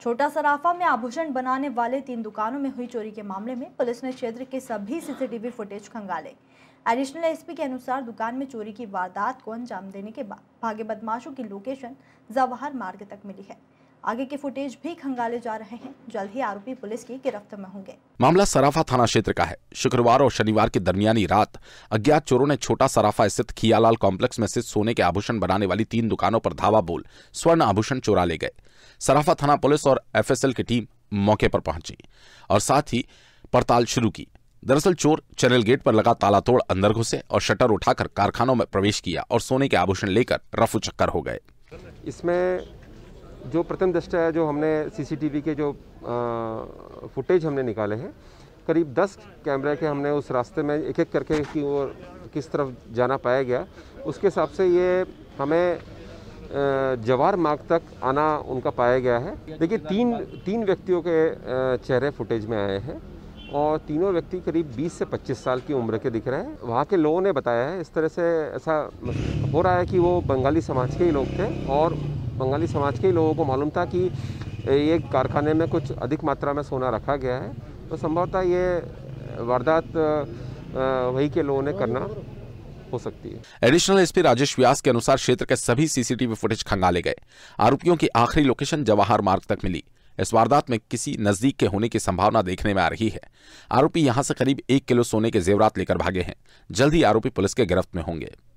छोटा सराफा में आभूषण बनाने वाले तीन दुकानों में हुई चोरी के मामले में पुलिस ने क्षेत्र के सभी सीसीटीवी फुटेज खंगाले एडिशनल एसपी के अनुसार दुकान में चोरी की वारदात को अंजाम देने के बाद भागे बदमाशों की लोकेशन जवाहर मार्ग तक मिली है आगे के फुटेज भी खंगाले जा रहे हैं जल्द ही आरोपी पुलिस की गिरफ्त में होंगे मामला सराफा थाना क्षेत्र का है शुक्रवार और शनिवार की दरमियानी रात अज्ञात चोरों ने छोटा सराफा स्थित खियालाल कॉम्प्लेक्स में स्थित सोने के आभूषण बनाने वाली तीन दुकानों पर धावा बोल स्वर्ण आभूषण चोरा ले गए सराफा थाना पुलिस और एफ की टीम मौके पर पहुंची और साथ ही पड़ताल शुरू की दरअसल चोर चैनल गेट पर लगा ताला तोड़ अंदर घुसे और शटर उठाकर कारखानों में प्रवेश किया और सोने के आभूषण लेकर रफू चक्कर हो गए इसमें जो प्रथम दृष्टा है जो हमने सीसीटीवी के जो फुटेज हमने निकाले हैं करीब 10 कैमरे के हमने उस रास्ते में एक एक करके कि वो किस तरफ जाना पाया गया उसके हिसाब से ये हमें जवार मार्ग तक आना उनका पाया गया है देखिए तीन तीन व्यक्तियों के चेहरे फुटेज में आए हैं और तीनों व्यक्ति करीब 20 से 25 साल की उम्र के दिख रहे हैं वहाँ के लोगों ने बताया है इस तरह से ऐसा हो रहा है कि वो बंगाली समाज के ही लोग थे और बंगाली समाज के लोगों को मालूम था कि ये कारखाने में कुछ अधिक मात्रा में सोना रखा गया है तो संभवतः ये वारदात वही के लोगों ने करना हो सकती है एडिशनल एसपी राजेश व्यास के अनुसार क्षेत्र के सभी सीसीटीवी फुटेज खंगाले गए आरोपियों की आखिरी लोकेशन जवाहर मार्ग तक मिली इस वारदात में किसी नजदीक के होने की संभावना देखने में आ रही है आरोपी यहां से करीब एक किलो सोने के जेवरात लेकर भागे हैं जल्द ही आरोपी पुलिस के गिरफ्त में होंगे